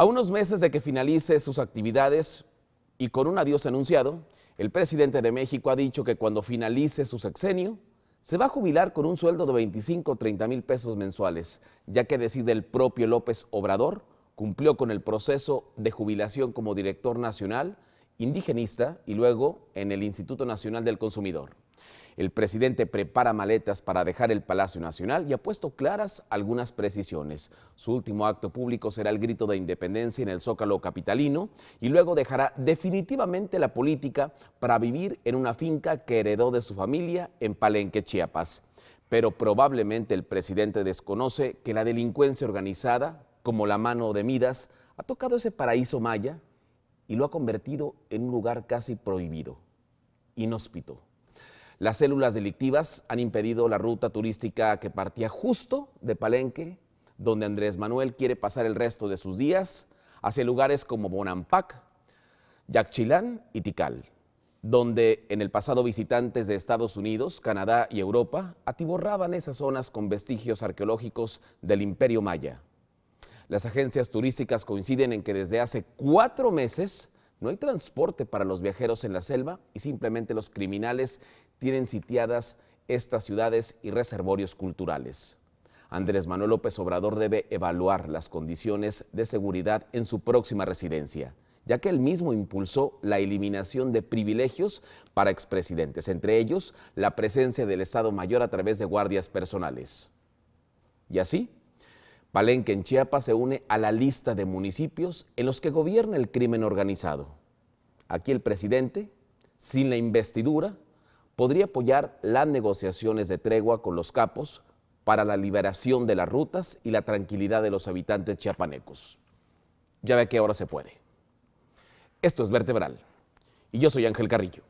A unos meses de que finalice sus actividades y con un adiós anunciado, el presidente de México ha dicho que cuando finalice su sexenio, se va a jubilar con un sueldo de 25 o 30 mil pesos mensuales, ya que decide el propio López Obrador, cumplió con el proceso de jubilación como director nacional, indigenista y luego en el Instituto Nacional del Consumidor. El presidente prepara maletas para dejar el Palacio Nacional y ha puesto claras algunas precisiones. Su último acto público será el grito de independencia en el Zócalo capitalino y luego dejará definitivamente la política para vivir en una finca que heredó de su familia en Palenque, Chiapas. Pero probablemente el presidente desconoce que la delincuencia organizada, como la mano de Midas, ha tocado ese paraíso maya y lo ha convertido en un lugar casi prohibido, inhóspito. Las células delictivas han impedido la ruta turística que partía justo de Palenque, donde Andrés Manuel quiere pasar el resto de sus días, hacia lugares como Bonampac, Yaxchilán y Tikal, donde en el pasado visitantes de Estados Unidos, Canadá y Europa atiborraban esas zonas con vestigios arqueológicos del imperio maya. Las agencias turísticas coinciden en que desde hace cuatro meses no hay transporte para los viajeros en la selva y simplemente los criminales tienen sitiadas estas ciudades y reservorios culturales. Andrés Manuel López Obrador debe evaluar las condiciones de seguridad en su próxima residencia, ya que él mismo impulsó la eliminación de privilegios para expresidentes, entre ellos la presencia del Estado Mayor a través de guardias personales. Y así, Valenque en Chiapas se une a la lista de municipios en los que gobierna el crimen organizado. Aquí el presidente, sin la investidura, podría apoyar las negociaciones de tregua con los capos para la liberación de las rutas y la tranquilidad de los habitantes chiapanecos. Ya ve que ahora se puede. Esto es Vertebral y yo soy Ángel Carrillo.